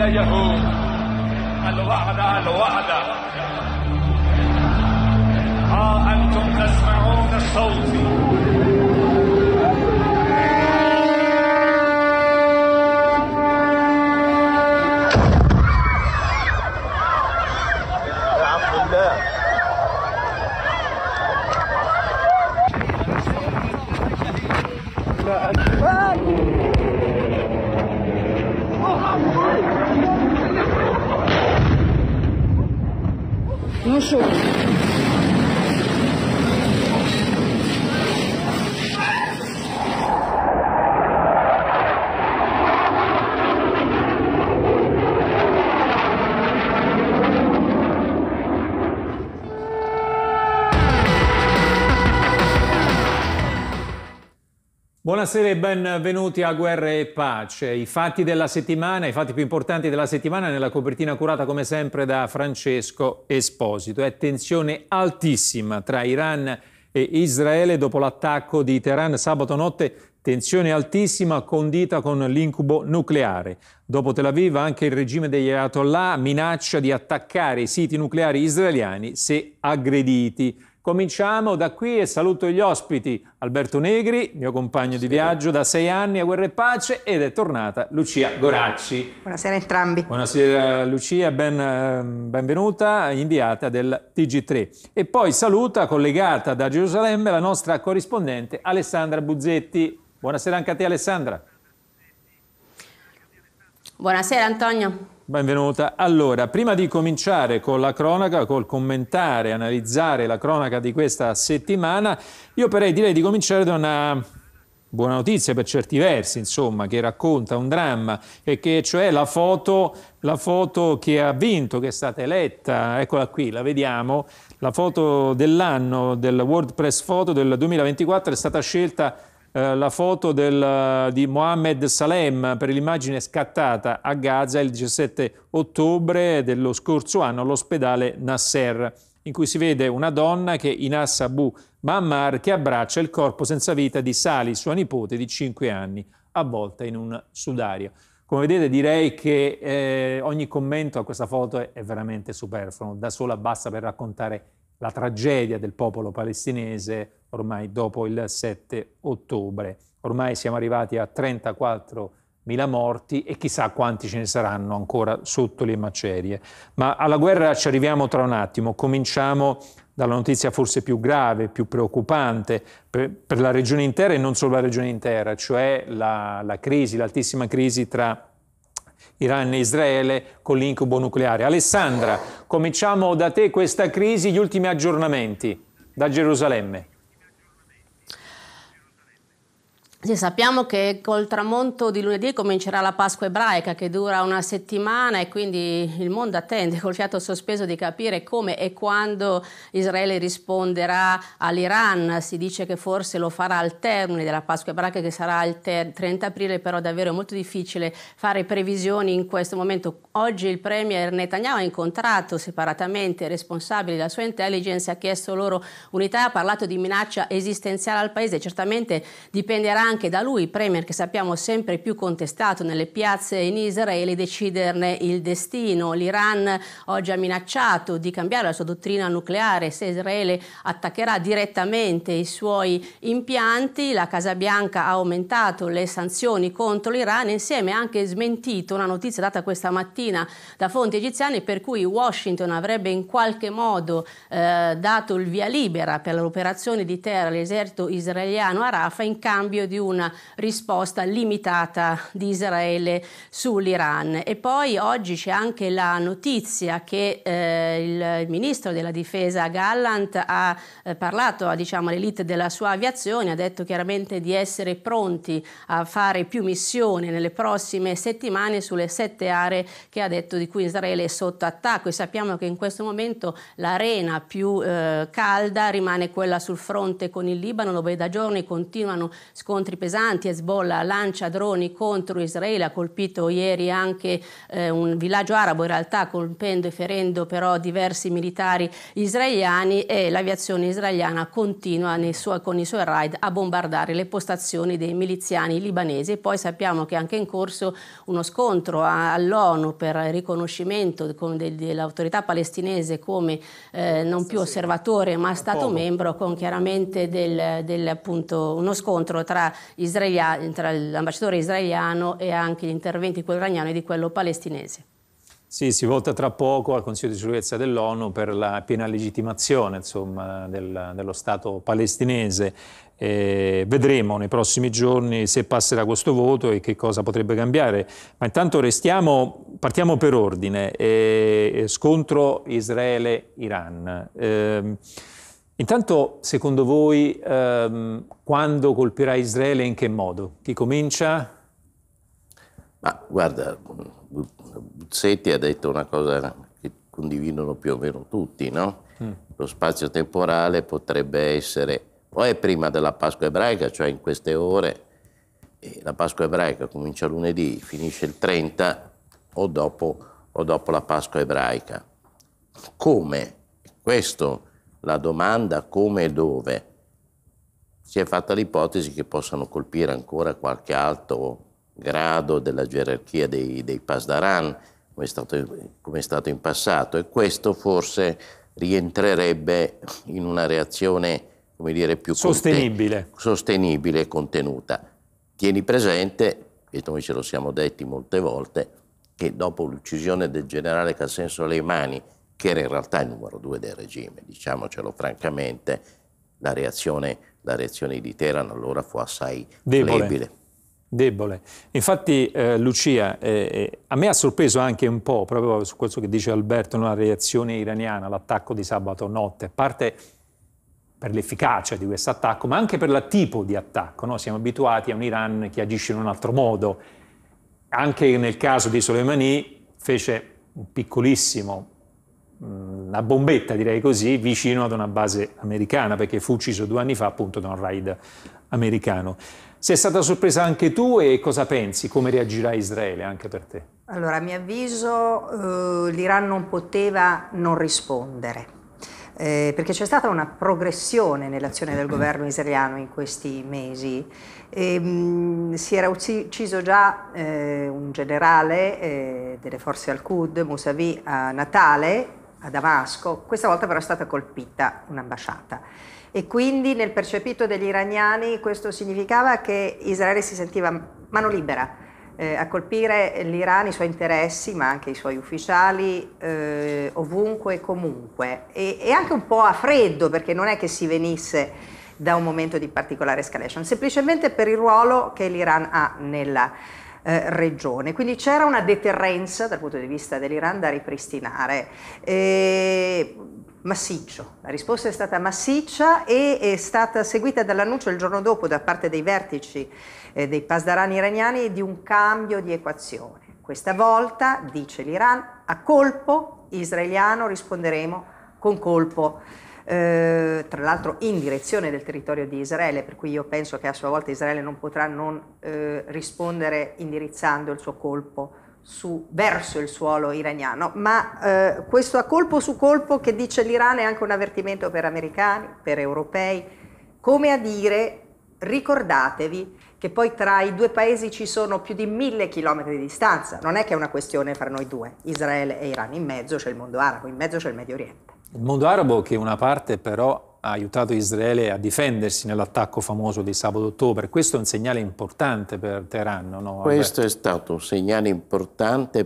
ولا يهون الوعد الوعد ها أنتم تسمعون صوتي 是。Buonasera e benvenuti a Guerra e Pace. I fatti della settimana, i fatti più importanti della settimana nella copertina curata come sempre da Francesco Esposito. È tensione altissima tra Iran e Israele dopo l'attacco di Teheran sabato notte, tensione altissima condita con l'incubo nucleare. Dopo Tel Aviv anche il regime degli Ayatollah minaccia di attaccare i siti nucleari israeliani se aggrediti. Cominciamo da qui e saluto gli ospiti. Alberto Negri, mio compagno di viaggio da sei anni a Guerra e Pace, ed è tornata Lucia Goracci. Buonasera a entrambi. Buonasera Lucia, ben, ehm, benvenuta, inviata del TG3. E poi saluta, collegata da Gerusalemme, la nostra corrispondente Alessandra Buzzetti. Buonasera anche a te Alessandra. Buonasera Antonio. Benvenuta. Allora, prima di cominciare con la cronaca, col commentare, analizzare la cronaca di questa settimana, io però direi di cominciare da una buona notizia per certi versi, insomma, che racconta un dramma, e che cioè la foto, la foto che ha vinto, che è stata eletta, eccola qui, la vediamo, la foto dell'anno del WordPress Photo del 2024 è stata scelta eh, la foto del, eh, di Mohammed Salem per l'immagine scattata a Gaza il 17 ottobre dello scorso anno all'ospedale Nasser, in cui si vede una donna che inassa Abu Mammar che abbraccia il corpo senza vita di Sali, sua nipote di 5 anni, avvolta in un sudario. Come vedete direi che eh, ogni commento a questa foto è, è veramente superfluo, da sola basta per raccontare la tragedia del popolo palestinese ormai dopo il 7 ottobre. Ormai siamo arrivati a 34 mila morti e chissà quanti ce ne saranno ancora sotto le macerie. Ma alla guerra ci arriviamo tra un attimo. Cominciamo dalla notizia forse più grave, più preoccupante per, per la regione intera e non solo la regione intera, cioè la, la crisi, l'altissima crisi tra Iran e Israele con l'incubo nucleare. Alessandra, cominciamo da te questa crisi, gli ultimi aggiornamenti da Gerusalemme. Sì, sappiamo che col tramonto di lunedì comincerà la Pasqua ebraica che dura una settimana e quindi il mondo attende col fiato sospeso di capire come e quando Israele risponderà all'Iran. Si dice che forse lo farà al termine della Pasqua ebraica che sarà il 30 aprile, però davvero è molto difficile fare previsioni in questo momento. Oggi il premier Netanyahu ha incontrato separatamente i responsabili della sua intelligence, ha chiesto loro unità, ha parlato di minaccia esistenziale al paese, certamente dipenderà anche da lui, premier che sappiamo sempre più contestato nelle piazze in Israele, deciderne il destino. L'Iran oggi ha minacciato di cambiare la sua dottrina nucleare se Israele attaccherà direttamente i suoi impianti. La Casa Bianca ha aumentato le sanzioni contro l'Iran e insieme ha anche smentito una notizia data questa mattina da fonti egiziane per cui Washington avrebbe in qualche modo eh, dato il via libera per l'operazione di terra all'esercito israeliano a Rafah in cambio di una risposta limitata di Israele sull'Iran. E poi oggi c'è anche la notizia che eh, il ministro della difesa Gallant ha eh, parlato diciamo, all'elite della sua aviazione, ha detto chiaramente di essere pronti a fare più missioni nelle prossime settimane sulle sette aree che ha detto di cui Israele è sotto attacco e sappiamo che in questo momento l'arena più eh, calda rimane quella sul fronte con il Libano dove da giorni continuano scontri scontri pesanti, Hezbollah lancia droni contro Israele, ha colpito ieri anche eh, un villaggio arabo in realtà colpendo e ferendo però diversi militari israeliani e l'aviazione israeliana continua suo, con i suoi raid a bombardare le postazioni dei miliziani libanesi e poi sappiamo che è anche in corso uno scontro all'ONU per il riconoscimento dell'autorità palestinese come eh, non più osservatore ma Stato membro con chiaramente del, del, appunto, uno scontro tra tra l'ambasciatore israeliano e anche gli interventi di quello iraniano e di quello palestinese. Sì, si vota tra poco al Consiglio di sicurezza dell'ONU per la piena legittimazione insomma, del, dello Stato palestinese. Eh, vedremo nei prossimi giorni se passerà questo voto e che cosa potrebbe cambiare. Ma intanto restiamo, partiamo per ordine. Eh, scontro Israele-Iran. Eh, Intanto, secondo voi, ehm, quando colpirà Israele e in che modo? Chi comincia? Ma guarda, Buzzetti ha detto una cosa che condividono più o meno tutti, no? Mm. Lo spazio temporale potrebbe essere o è prima della Pasqua ebraica, cioè in queste ore, la Pasqua ebraica comincia lunedì, finisce il 30, o dopo, o dopo la Pasqua ebraica. Come? Questo è la domanda come e dove si è fatta l'ipotesi che possano colpire ancora qualche alto grado della gerarchia dei, dei Pasdaran, come è, stato, come è stato in passato, e questo forse rientrerebbe in una reazione come dire, più sostenibile. Conten- sostenibile e contenuta. Tieni presente, e noi ce lo siamo detti molte volte, che dopo l'uccisione del generale Cassenso Leimani che era in realtà il numero due del regime, diciamocelo francamente, la reazione, la reazione di Teheran allora fu assai debole. Flebile. Debole. Infatti, eh, Lucia, eh, eh a me ha sorpreso anche un po', proprio su questo che dice Alberto, la reazione iraniana, all'attacco di sabato notte, a parte per l'efficacia di questo attacco, ma anche per il tipo di attacco. No? Siamo abituati a un Iran che agisce in un altro modo. Anche nel caso di Soleimani fece un piccolissimo una bombetta, direi così, vicino ad una base americana, perché fu ucciso due anni fa appunto da un raid americano. Sei stata sorpresa anche tu e cosa pensi? Come reagirà Israele anche per te? Allora, a mio avviso eh, l'Iran non poteva non rispondere. Eh, perché c'è stata una progressione nell'azione del mm. governo israeliano in questi mesi. E, ehm, mh, si era ucciso già eh, un generale eh, delle forze al-Qud, Musavi, a Natale, a Damasco, questa volta però è stata colpita un'ambasciata. E quindi nel percepito degli iraniani questo significava che Israele si sentiva mano libera eh, a colpire l'Iran, i suoi interessi, ma anche i suoi ufficiali, eh, ovunque e comunque. e anche un po' a freddo, perché non è che si venisse da un momento di particolare escalation, semplicemente per il ruolo che l'Iran ha nella eh, regione. Quindi c'era una deterrenza dal punto di vista dell'Iran da ripristinare. E, massiccio. La risposta è stata massiccia e è stata seguita dall'annuncio il giorno dopo da parte dei vertici eh, dei pasdarani iraniani di un cambio di equazione. Questa volta, dice l'Iran, a colpo israeliano risponderemo con colpo israeliano eh, tra l'altro in direzione del territorio di Israele, per cui io penso che a sua volta Israele non potrà non eh, rispondere indirizzando il suo colpo su, verso il suolo iraniano, ma eh, questo a colpo su colpo che dice l'Iran è anche un avvertimento per americani, per europei, come a dire ricordatevi che poi tra i due paesi ci sono più di mille chilometri di distanza, non è che è una questione fra noi due, Israele e Iran, in mezzo c'è il mondo arabo, in mezzo c'è il Medio Oriente. Il mondo arabo che una parte però ha aiutato Israele a difendersi nell'attacco famoso di sabato ottobre, questo è un segnale importante per Teheran, no? Questo è stato un segnale importante,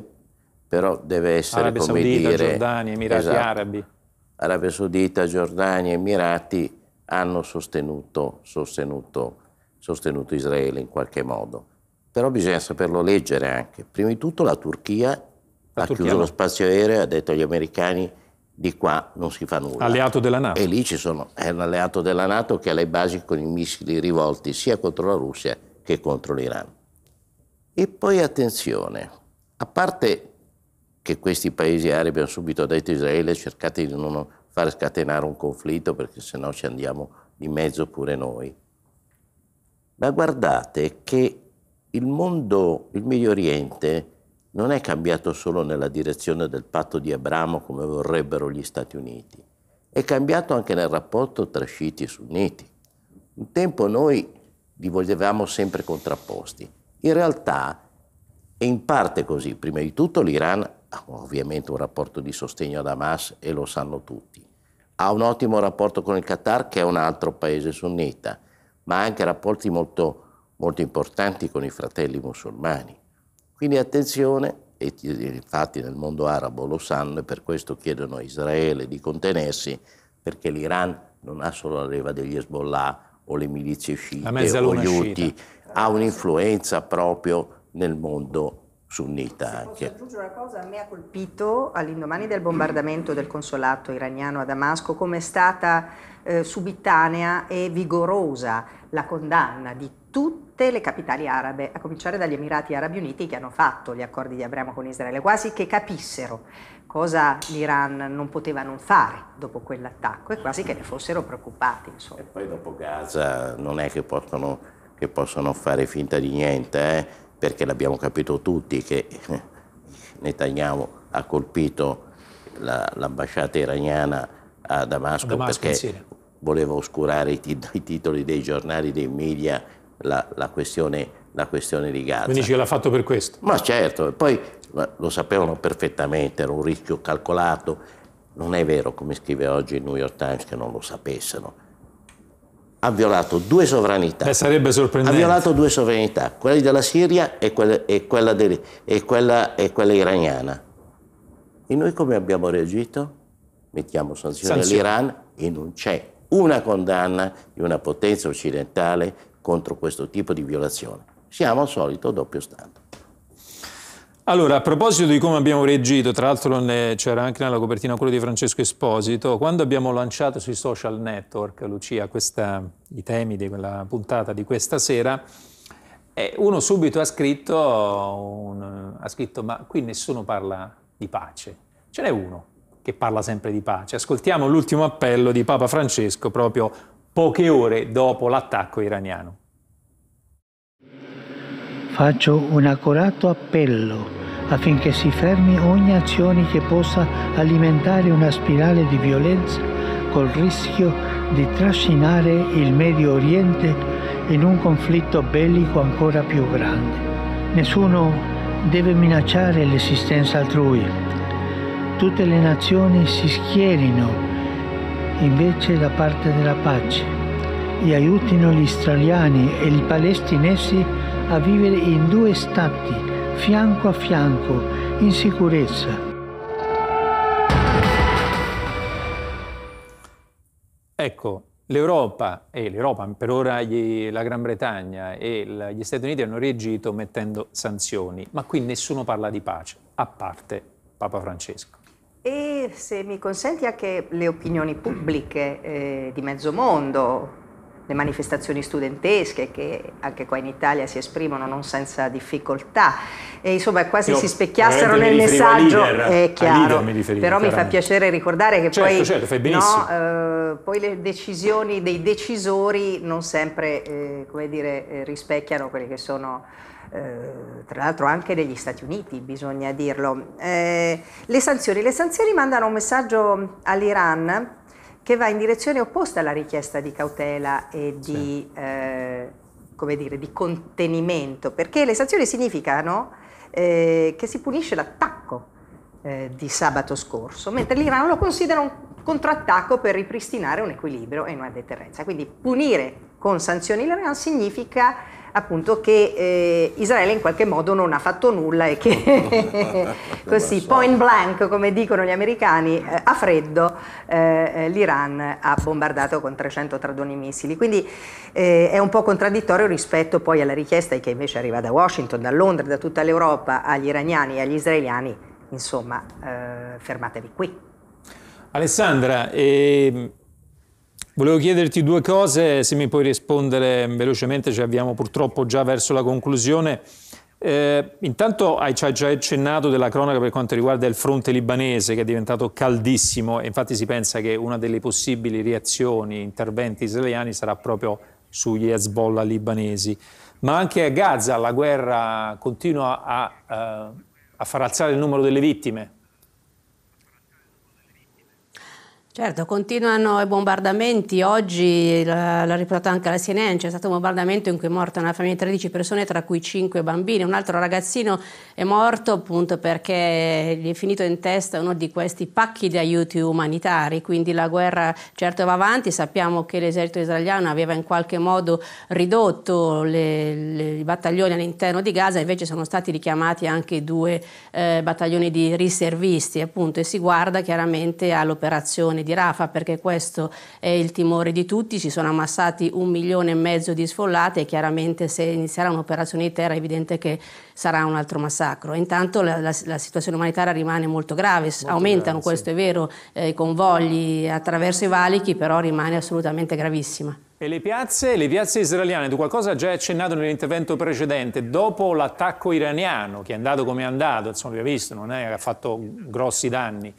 però deve essere Arabia come Saudita, dire... Giordania, Emirati esatto. Arabi. Arabia Saudita, Giordania, Emirati hanno sostenuto, sostenuto, sostenuto Israele in qualche modo. Però bisogna saperlo leggere anche. Prima di tutto la Turchia la ha Turchia chiuso lo spazio aereo, e ha detto agli americani di qua non si fa nulla. Alleato della Nato. E lì ci sono, è un alleato della Nato che ha le basi con i missili rivolti sia contro la Russia che contro l'Iran. E poi attenzione, a parte che questi paesi arabi hanno subito detto a Israele cercate di non far scatenare un conflitto perché sennò ci andiamo di mezzo pure noi. Ma guardate che il mondo, il Medio Oriente, non è cambiato solo nella direzione del patto di Abramo come vorrebbero gli Stati Uniti, è cambiato anche nel rapporto tra sciiti e sunniti. Un tempo noi li volevamo sempre contrapposti, in realtà è in parte così. Prima di tutto l'Iran ha ovviamente un rapporto di sostegno ad Hamas e lo sanno tutti. Ha un ottimo rapporto con il Qatar che è un altro paese sunnita, ma ha anche rapporti molto, molto importanti con i fratelli musulmani quindi attenzione, e infatti nel mondo arabo lo sanno e per questo chiedono a Israele di contenersi, perché l'Iran non ha solo la leva degli Hezbollah o le milizie sciite o gli Houthi, ha un'influenza proprio nel mondo sunnita Se anche. aggiungere una cosa, a me ha colpito all'indomani del bombardamento del consolato iraniano a Damasco come è stata eh, subitanea e vigorosa la condanna di tutte le capitali arabe, a cominciare dagli Emirati Arabi Uniti che hanno fatto gli accordi di Abramo con Israele, quasi che capissero cosa l'Iran non poteva non fare dopo quell'attacco e quasi che ne fossero preoccupati. Insomma. E poi dopo Gaza non è che possono, che possono fare finta di niente, eh? perché l'abbiamo capito tutti che Netanyahu ha colpito l'ambasciata iraniana a Damasco, Damasco perché voleva oscurare i, i titoli dei giornali, dei media la, la, questione, la questione, di Gaza. Quindi ce l'ha fatto per questo? Ma certo, poi lo sapevano perfettamente, era un rischio calcolato. Non è vero, come scrive oggi il New York Times, che non lo sapessero. Ha violato due sovranità. Beh, sarebbe sorprendente. Ha violato due sovranità, quella della Siria e quella, e quella, de, e quella, e quella iraniana. E noi come abbiamo reagito? Mettiamo sanzioni, sanzioni. all'Iran e non c'è una condanna di una potenza occidentale contro questo tipo di violazione. Siamo al solito doppio Stato. Allora, a proposito di come abbiamo reagito, tra l'altro c'era anche nella copertina quello di Francesco Esposito, quando abbiamo lanciato sui social network, Lucia, questa, i temi di quella puntata di questa sera, eh, uno subito ha scritto, un, ha scritto, ma qui nessuno parla di pace. Ce n'è uno che parla sempre di pace. Ascoltiamo l'ultimo appello di Papa Francesco proprio poche ore dopo l'attacco iraniano. Faccio un accurato appello affinché si fermi ogni azione che possa alimentare una spirale di violenza col rischio di trascinare il Medio Oriente in un conflitto bellico ancora più grande. Nessuno deve minacciare l'esistenza altrui. Tutte le nazioni si schierino invece la parte della pace e aiutino gli israeliani e i palestinesi a vivere in due stati, fianco a fianco, in sicurezza. Ecco, l'Europa e l'Europa, per ora gli, la Gran Bretagna e gli Stati Uniti hanno reagito mettendo sanzioni, ma qui nessuno parla di pace, a parte Papa Francesco. E se mi consenti anche le opinioni pubbliche eh, di mezzo mondo, le manifestazioni studentesche che anche qua in Italia si esprimono non senza difficoltà e insomma quasi Io si specchiassero nel messaggio leader, è chiaro mi riferivo, però mi fa piacere ricordare che certo, poi, certo, no, eh, poi, le decisioni dei decisori non sempre eh, dire, eh, rispecchiano quelle che sono eh, tra l'altro anche negli Stati Uniti, bisogna dirlo. Eh, le, sanzioni. le sanzioni mandano un messaggio all'Iran che va in direzione opposta alla richiesta di cautela e di, sì. eh, dire, di contenimento, perché le sanzioni significano eh, che si punisce l'attacco eh, di sabato scorso, mentre l'Iran lo considera un contrattacco per ripristinare un equilibrio e una deterrenza. Quindi punire con sanzioni l'Iran significa appunto che eh, Israele in qualche modo non ha fatto nulla e che così point blank come dicono gli americani eh, a freddo eh, eh l'Iran ha bombardato con 300 tradoni missili quindi eh, è un po' contraddittorio rispetto poi alla richiesta che invece arriva da Washington, da Londra, da tutta l'Europa agli iraniani e agli israeliani insomma eh, fermatevi qui Alessandra e ehm, Volevo chiederti due cose, se mi puoi rispondere velocemente, ci avviamo purtroppo già verso la conclusione. Eh, intanto hai già accennato della cronaca per quanto riguarda il fronte libanese che è diventato caldissimo e infatti si pensa che una delle possibili reazioni, interventi israeliani sarà proprio sugli Hezbollah libanesi. Ma anche a Gaza la guerra continua a, eh, a far alzare il numero delle vittime. Certo, continuano i bombardamenti, oggi l'ha riportato anche la CNN, c'è stato un bombardamento in cui è morta una famiglia di 13 persone, tra cui 5 bambini, un altro ragazzino è morto appunto perché gli è finito in testa uno di questi pacchi di aiuti umanitari, quindi la guerra certo va avanti, sappiamo che l'esercito israeliano aveva in qualche modo ridotto le, le, i battaglioni all'interno di Gaza, invece sono stati richiamati anche due eh, battaglioni di riservisti appunto e si guarda chiaramente all'operazione di Rafa, perché questo è il timore di tutti. Si sono ammassati un milione e mezzo di sfollati e chiaramente se inizierà un'operazione di terra è evidente che sarà un altro massacro. Intanto la, la, la situazione umanitaria rimane molto grave, molto aumentano, grave, questo sì. è vero, eh, i convogli attraverso i valichi, però rimane assolutamente gravissima. E le piazze, le piazze israeliane, tu qualcosa già accennato nell'intervento precedente, dopo l'attacco iraniano, che è andato come è andato, insomma abbiamo visto, non è, ha fatto grossi danni,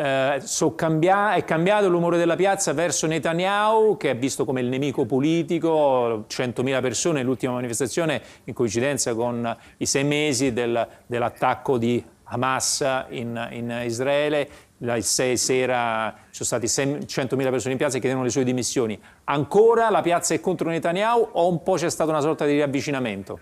eh, so cambia- è cambiato l'umore della piazza verso Netanyahu, che è visto come il nemico politico, 100.000 persone l'ultima manifestazione in coincidenza con i sei mesi del, dell'attacco di Hamas in, in Israele, la sei sera ci sono stati 100.000 persone in piazza che chiedevano le sue dimissioni. Ancora la piazza è contro Netanyahu o un po' c'è stato una sorta di riavvicinamento?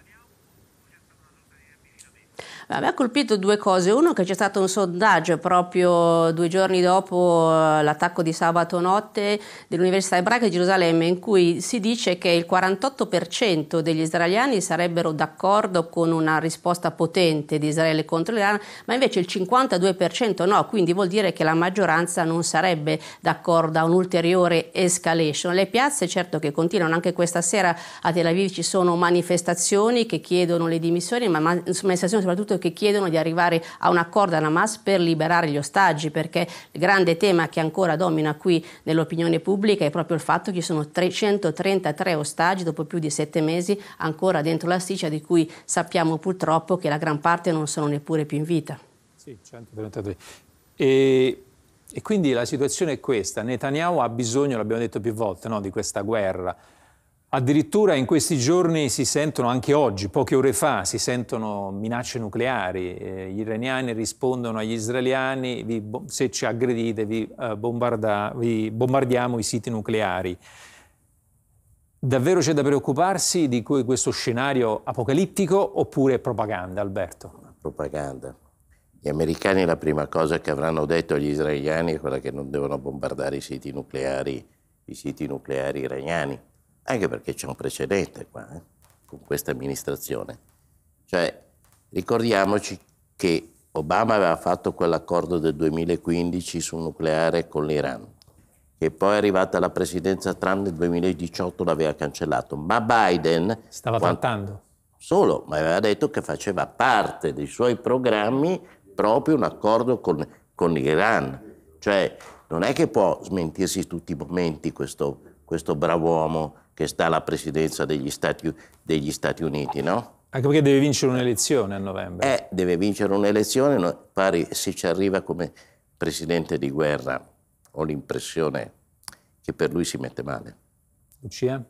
A me ha colpito due cose. Uno che c'è stato un sondaggio proprio due giorni dopo eh, l'attacco di sabato notte dell'Università ebraica di Gerusalemme in cui si dice che il 48% degli israeliani sarebbero d'accordo con una risposta potente di Israele contro l'Iran, ma invece il 52% no, quindi vuol dire che la maggioranza non sarebbe d'accordo a un'ulteriore escalation. Le piazze certo che continuano, anche questa sera a Tel Aviv ci sono manifestazioni che chiedono le dimissioni, ma manifestazioni soprattutto e che chiedono di arrivare a un accordo a Hamas per liberare gli ostaggi, perché il grande tema che ancora domina qui nell'opinione pubblica è proprio il fatto che ci sono 333 ostaggi dopo più di sette mesi ancora dentro la sticcia di cui sappiamo purtroppo che la gran parte non sono neppure più in vita. Sì, 133. E, e quindi la situazione è questa, Netanyahu ha bisogno, l'abbiamo detto più volte, no, di questa guerra Addirittura in questi giorni si sentono, anche oggi, poche ore fa, si sentono minacce nucleari. Eh, gli iraniani rispondono agli israeliani, vi, se ci aggredite vi, eh, vi bombardiamo i siti nucleari. Davvero c'è da preoccuparsi di questo scenario apocalittico oppure propaganda, Alberto? Propaganda. Gli americani la prima cosa che avranno detto agli israeliani è quella che non devono bombardare i siti nucleari, i siti nucleari iraniani anche perché c'è un precedente qua, eh, con questa amministrazione. Cioè, ricordiamoci che Obama aveva fatto quell'accordo del 2015 sul nucleare con l'Iran, che poi è arrivata la presidenza Trump nel 2018 l'aveva cancellato, ma Biden... Stava trattando. Solo, ma aveva detto che faceva parte dei suoi programmi proprio un accordo con, con l'Iran. Cioè, non è che può smentirsi tutti i momenti questo, questo bravo uomo che sta alla presidenza degli Stati, degli Stati Uniti, no? Anche perché deve vincere un'elezione a novembre. Eh, deve vincere un'elezione, pari se ci arriva come presidente di guerra, ho l'impressione che per lui si mette male. Lucia?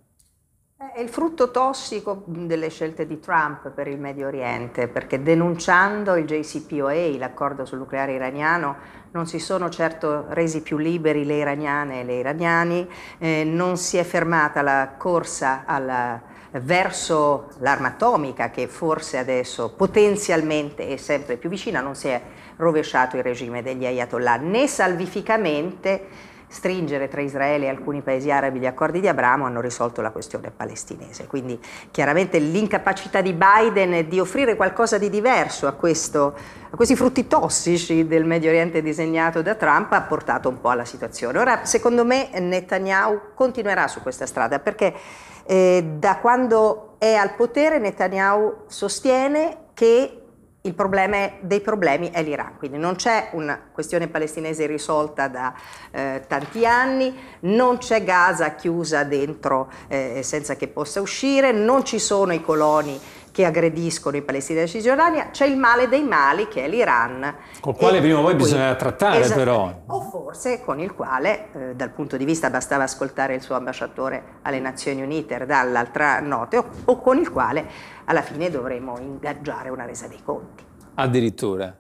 È il frutto tossico delle scelte di Trump per il Medio Oriente, perché denunciando il JCPOA, l'accordo sul nucleare iraniano, non si sono certo resi più liberi le iraniane e le iraniani, eh, non si è fermata la corsa alla, verso l'arma atomica che forse adesso potenzialmente è sempre più vicina, non si è rovesciato il regime degli ayatollah, né salvificamente stringere tra Israele e alcuni paesi arabi gli accordi di Abramo hanno risolto la questione palestinese. Quindi chiaramente l'incapacità di Biden di offrire qualcosa di diverso a, questo, a questi frutti tossici del Medio Oriente disegnato da Trump ha portato un po' alla situazione. Ora, secondo me, Netanyahu continuerà su questa strada perché eh, da quando è al potere Netanyahu sostiene che il problema dei problemi è l'Iran, quindi non c'è una questione palestinese risolta da eh, tanti anni, non c'è Gaza chiusa dentro eh, senza che possa uscire, non ci sono i coloni che aggrediscono i palestinesi e Cisgiordania, c'è il male dei mali che è l'Iran. Col quale e prima o poi bisogna trattare esatto, però. O forse con il quale, eh, dal punto di vista, bastava ascoltare il suo ambasciatore alle Nazioni Unite, dall'altra notte, o, o con il quale alla fine dovremo ingaggiare una resa dei conti. Addirittura.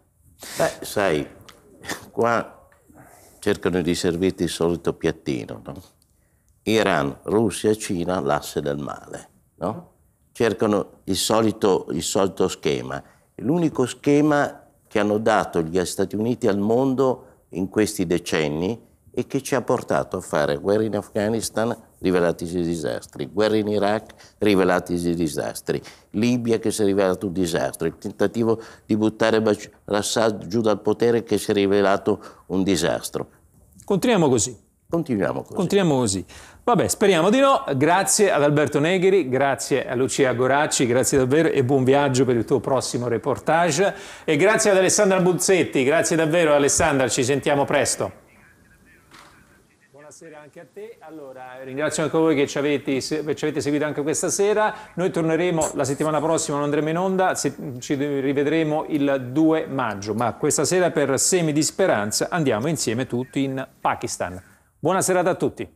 Beh, sai, qua cercano di servirti il solito piattino, no? Iran, Russia Cina, l'asse del male, no? cercano il solito, il solito schema. L'unico schema che hanno dato gli Stati Uniti al mondo in questi decenni e che ci ha portato a fare guerra in Afghanistan, rivelatisi disastri, guerra in Iraq, rivelatisi disastri, Libia che si è rivelato un disastro, il tentativo di buttare Assad giù dal potere che si è rivelato un disastro. Continuiamo così. Continuiamo così. Continuiamo così. Vabbè, speriamo di no. Grazie ad Alberto Negheri, grazie a Lucia Goracci, grazie davvero e buon viaggio per il tuo prossimo reportage. E grazie ad Alessandra Buzzetti, grazie davvero Alessandra, ci sentiamo presto buonasera anche a te. Allora, ringrazio anche voi che ci, avete, che ci avete, seguito anche questa sera. Noi torneremo la settimana prossima, non andremo in onda, ci rivedremo il 2 maggio, ma questa sera per Semi di Speranza andiamo insieme tutti in Pakistan. Buona serata a tutti.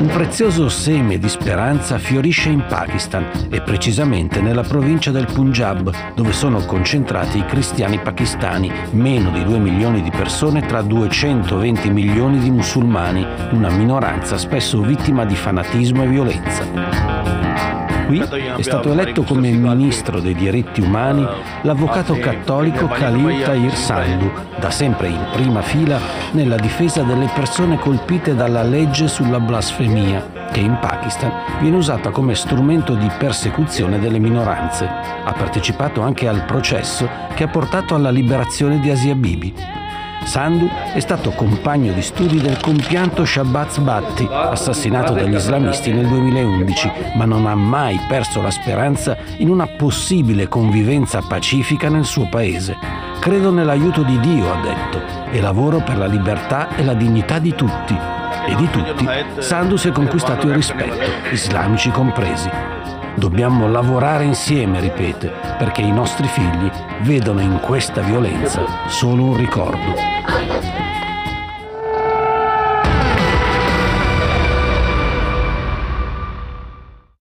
Un prezioso seme di speranza fiorisce in Pakistan e precisamente nella provincia del Punjab, dove sono concentrati i cristiani pakistani, meno di 2 milioni di persone tra 220 milioni di musulmani, una minoranza spesso vittima di fanatismo e violenza qui è stato eletto come ministro dei diritti umani ah, l'avvocato cattolico Khalil Tahir Sandu, da sempre in prima fila nella difesa delle persone colpite dalla legge sulla blasfemia, che in Pakistan viene usata come strumento di persecuzione delle minoranze. Ha partecipato anche al processo che ha portato alla liberazione di Asia Bibi. Sandu è stato compagno di studi del compianto Shabazz Bhatti, assassinato dagli islamisti nel 2011, ma non ha mai perso la speranza in una possibile convivenza pacifica nel suo paese. Credo nell'aiuto di Dio, ha detto, e lavoro per la libertà e la dignità di tutti. E di tutti, Sandu si è conquistato il rispetto, islamici compresi. Dobbiamo lavorare insieme, ripete, perché i nostri figli vedono in questa violenza solo un ricordo.